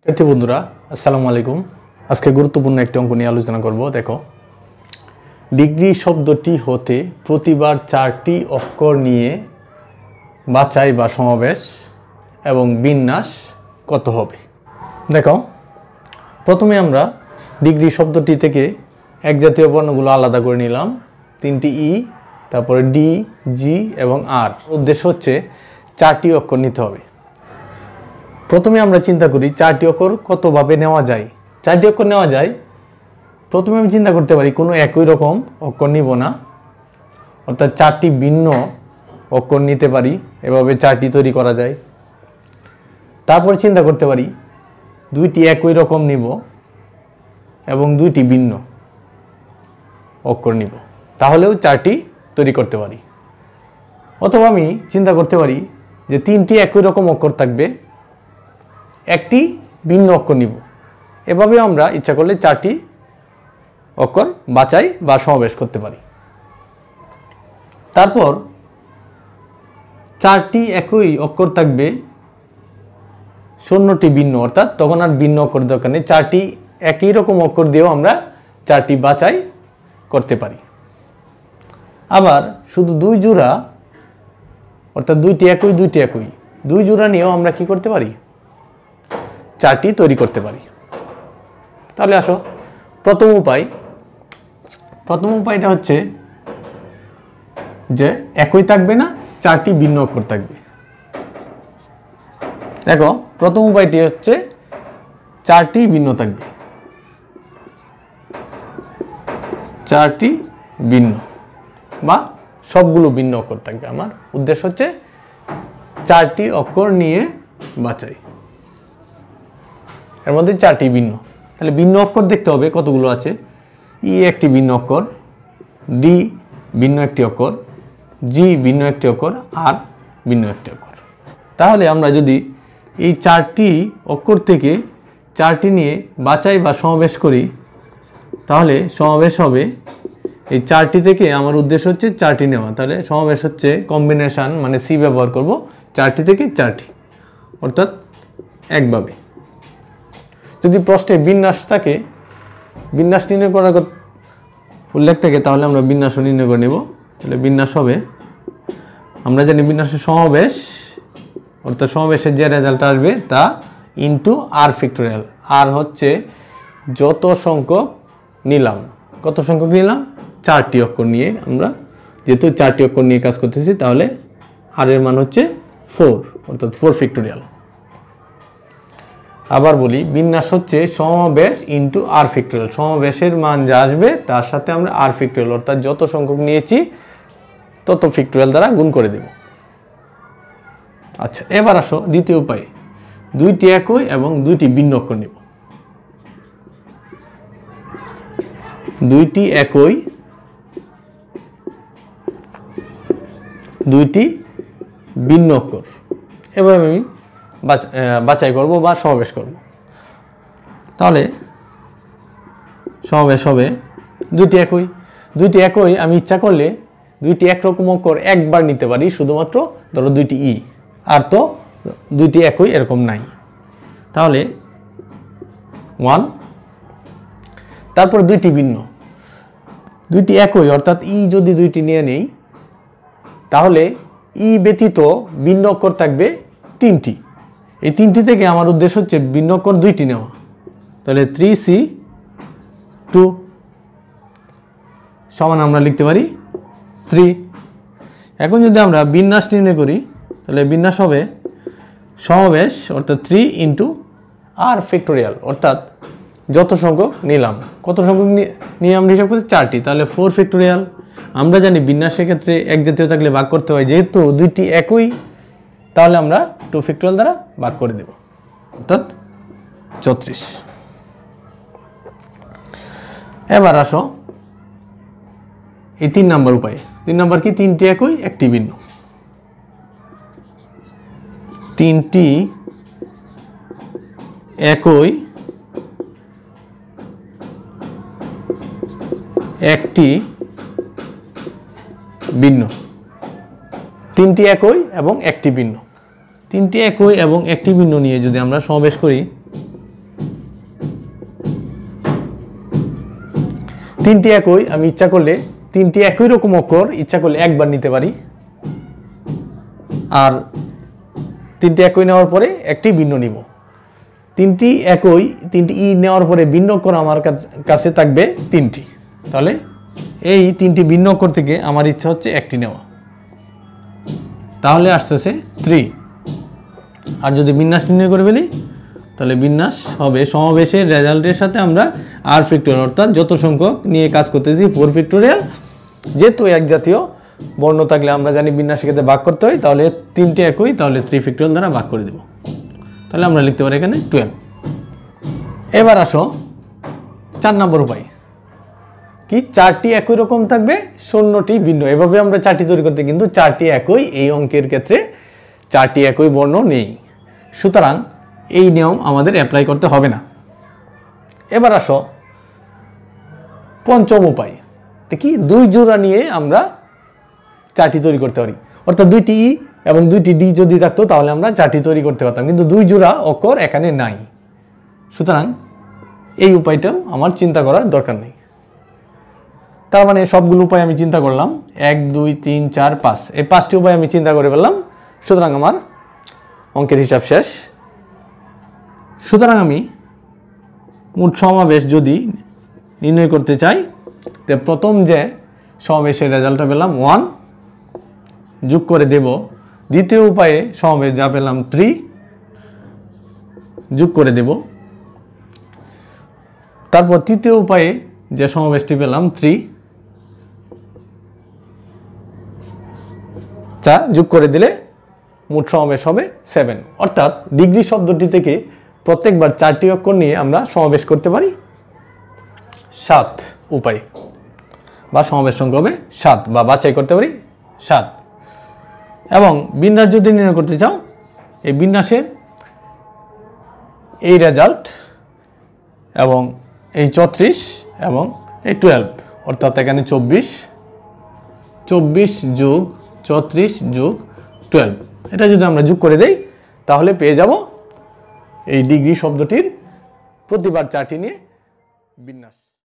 শিক্ষার্থী বন্ধুরা আসসালামু আলাইকুম আজকে গুরুত্বপূর্ণ একটি অঙ্ক নিয়ে আলোচনা করব দেখো ডিগ্রি শব্দটি হতে প্রতিবার চারটি অক্ষর নিয়ে বাছাই বা সমাবেশ এবং বিন্যাস কত হবে দেখো প্রথমে আমরা ডিগ্রি শব্দটি থেকে এক জাতীয় বর্ণগুলো আলাদা করে নিলাম তিনটি ই তারপরে ডি জি এবং আর উদ্দেশ্য হচ্ছে চারটি অক্ষর নিতে হবে প্রথমে আমরা চিন্তা করি চারটি অক্ষর কতভাবে নেওয়া যায় চারটি অক্ষর নেওয়া যায় প্রথমে আমি চিন্তা করতে পারি কোনো একই রকম অক্ষর নিব না অর্থাৎ চারটি ভিন্ন অক্ষর নিতে পারি এভাবে চারটি তৈরি করা যায় তারপর চিন্তা করতে পারি দুইটি একই রকম নিব এবং দুইটি ভিন্ন অক্ষর নিব তাহলেও চারটি তৈরি করতে পারি অথবা আমি চিন্তা করতে পারি যে তিনটি একই রকম অক্ষর থাকবে একটি ভিন্ন অক্ষর নিব এভাবে আমরা ইচ্ছা করলে চারটি অক্ষর বাছাই বা সমাবেশ করতে পারি তারপর চারটি একই অক্ষর থাকবে শূন্যটি ভিন্ন অর্থাৎ তখন আর ভিন্ন অক্ষর দরকার নেই চারটি একই রকম অক্ষর দিয়েও আমরা চারটি বাছাই করতে পারি আবার শুধু দুই জোড়া অর্থাৎ দুইটি একই দুইটি একই দুই জোড়া নিয়েও আমরা কি করতে পারি চারটি তৈরি করতে পারি তাহলে আসো প্রথম উপায় প্রথম উপায়টা হচ্ছে যে একই থাকবে না চারটি ভিন্ন অক্ষর থাকবে দেখো প্রথম উপায়টি হচ্ছে চারটি ভিন্ন থাকবে চারটি ভিন্ন বা সবগুলো ভিন্ন অক্ষর থাকবে আমার উদ্দেশ্য হচ্ছে চারটি অক্ষর নিয়ে বাঁচাই এর মধ্যে চারটি ভিন্ন তাহলে ভিন্ন অক্ষর দেখতে হবে কতগুলো আছে ই একটি ভিন্ন অক্ষর ডি ভিন্ন একটি অক্ষর জি ভিন্ন একটি অক্ষর আর ভিন্ন একটি অক্ষর তাহলে আমরা যদি এই চারটি অক্ষর থেকে চারটি নিয়ে বাছাই বা সমাবেশ করি তাহলে সমাবেশ হবে এই চারটি থেকে আমার উদ্দেশ্য হচ্ছে চারটি নেওয়া তাহলে সমাবেশ হচ্ছে কম্বিনেশান মানে সি ব্যবহার করব চারটি থেকে চারটি অর্থাৎ একভাবে যদি প্রশ্নে বিন্যাস থাকে বিন্যাস নির্ণয় করার উল্লেখ থাকে তাহলে আমরা বিন্যাসও নির্ণয় করে নেব তাহলে বিন্যাস হবে আমরা জানি বিন্যাসের সমাবেশ অর্থাৎ সমাবেশের যে রেজাল্ট আসবে তা ইন্টু আর ফ্যাক্টোরিয়াল আর হচ্ছে যত সংখ্যক নিলাম কত সংখ্যক নিলাম চারটি অক্ষর নিয়ে আমরা যেহেতু চারটি অক্ষর নিয়ে কাজ করতেছি তাহলে আর এর মান হচ্ছে ফোর অর্থাৎ ফোর ফ্যাক্টোরিয়াল আবার বলি বিন্যাস হচ্ছে সমাবেশ ইন্টু আর ফিক্টোরিয়াল সমাবেশের মান যা আসবে তার সাথে আমরা আর ফিক্টোরিয়াল অর্থাৎ যত সংখ্যক নিয়েছি তত ফিক্টোরিয়াল দ্বারা গুণ করে দেব আচ্ছা এবার আসো দ্বিতীয় উপায়ে দুইটি একই এবং দুইটি ভিন্ন অক্ষর নেব দুইটি একই দুইটি ভিন্ন অক্ষর এবার আমি বাছাই করব বা সমাবেশ করব তাহলে সমাবেশ হবে দুটি একই দুইটি একই আমি ইচ্ছা করলে দুইটি একরকম অক্ষর একবার নিতে পারি শুধুমাত্র ধরো দুইটি ই আর তো দুইটি একই এরকম নাই তাহলে ওয়ান তারপর দুইটি ভিন্ন দুইটি একই অর্থাৎ ই যদি দুইটি নিয়ে নেই তাহলে ই ব্যতীত ভিন্ন অক্ষর থাকবে তিনটি এই তিনটি থেকে আমার উদ্দেশ্য হচ্ছে বিন্যকর দুইটি নেওয়া তাহলে থ্রি সি টু সমান আমরা লিখতে পারি থ্রি এখন যদি আমরা বিন্যাস নির্ণয় করি তাহলে বিন্যাস হবে সমাবেশ অর্থাৎ থ্রি ইন্টু আর ফ্যাক্টোরিয়াল অর্থাৎ যত সংখ্যক নিলাম কত সংখ্যক নিয়ে আমরা হিসাব করি চারটি তাহলে ফোর ফ্যাক্টোরিয়াল আমরা জানি বিন্যাসের ক্ষেত্রে এক জাতীয় থাকলে ভাগ করতে হয় যেহেতু দুইটি একই তাহলে আমরা টু ফ্যাক্টোরিয়াল দ্বারা ভাগ করে দেব অর্থাৎ চৌত্রিশ এবার আসো এই তিন নাম্বার উপায়ে তিন নাম্বার কি তিনটি একই একটি ভিন্ন তিনটি একই একটি ভিন্ন তিনটি একই এবং একটি ভিন্ন তিনটি একই এবং একটি ভিন্ন নিয়ে যদি আমরা সমাবেশ করি তিনটি একই আমি ইচ্ছা করলে তিনটি একই রকম অক্ষর ইচ্ছা করলে একবার নিতে পারি আর তিনটি একই নেওয়ার পরে একটি ভিন্ন নিব তিনটি একই তিনটি ই নেওয়ার পরে ভিন্ন অক্ষর আমার কাছে থাকবে তিনটি তাহলে এই তিনটি ভিন্ন অক্ষর থেকে আমার ইচ্ছা হচ্ছে একটি নেওয়া তাহলে আসতেছে থ্রি আর যদি বিন্যাস নির্ণয় করে ফেলি তাহলে বিন্যাস হবে সমাবেশের রেজাল্টের সাথে আমরা আর ফ্যাক্টোরিয়াল অর্থাৎ যত সংখ্যক নিয়ে কাজ করতেছি ফোর ফ্যাক্টোরিয়াল যেহেতু এক জাতীয় বর্ণ থাকলে আমরা জানি বিন্যাসের ক্ষেত্রে ভাগ করতে হয় তাহলে তিনটে একই তাহলে থ্রি ফ্যাক্টোরিয়াল দ্বারা ভাগ করে দেব তাহলে আমরা লিখতে পারি এখানে টুয়েলভ এবার আসো চার নম্বর উপায় কি চারটি একই রকম থাকবে শূন্যটি ভিন্ন এভাবে আমরা চারটি তৈরি করতে কিন্তু চারটি একই এই অঙ্কের ক্ষেত্রে চারটি একই বর্ণ নেই সুতরাং এই নিয়ম আমাদের অ্যাপ্লাই করতে হবে না এবার আসো পঞ্চম উপায় কি দুই জোড়া নিয়ে আমরা চারটি তৈরি করতে পারি অর্থাৎ দুইটি ই এবং দুইটি ডি যদি থাকতো তাহলে আমরা চারটি তৈরি করতে পারতাম কিন্তু দুই জোড়া অক্ষর এখানে নাই সুতরাং এই উপায়টাও আমার চিন্তা করার দরকার নেই তার মানে সবগুলো উপায় আমি চিন্তা করলাম এক দুই তিন চার পাঁচ এই পাঁচটি উপায় আমি চিন্তা করে ফেললাম সুতরাং আমার অঙ্কের হিসাব শেষ সুতরাং আমি মোট সমাবেশ যদি নির্ণয় করতে চাই তে প্রথম যে সমাবেশের রেজাল্টটা পেলাম ওয়ান যোগ করে দেব দ্বিতীয় উপায়ে সমাবেশ যা পেলাম থ্রি যোগ করে দেব তারপর তৃতীয় উপায়ে যে সমাবেশটি পেলাম থ্রি যা যোগ করে দিলে মোট সমাবেশ হবে সেভেন অর্থাৎ ডিগ্রি শব্দটি থেকে প্রত্যেকবার চারটি অক্ষর নিয়ে আমরা সমাবেশ করতে পারি সাত উপায় বা সমাবেশ সংখ্যা হবে সাত বা বাছাই করতে পারি সাত এবং বিন্যাস যদি নির্ণয় করতে চাও এই বিন্যাসের এই রেজাল্ট এবং এই চৌত্রিশ এবং এই টুয়েলভ অর্থাৎ এখানে চব্বিশ চব্বিশ যোগ চৌত্রিশ যোগ টুয়েলভ এটা যদি আমরা যোগ করে দেই তাহলে পেয়ে যাব এই ডিগ্রি শব্দটির প্রতিবার চারটি নিয়ে বিন্যাস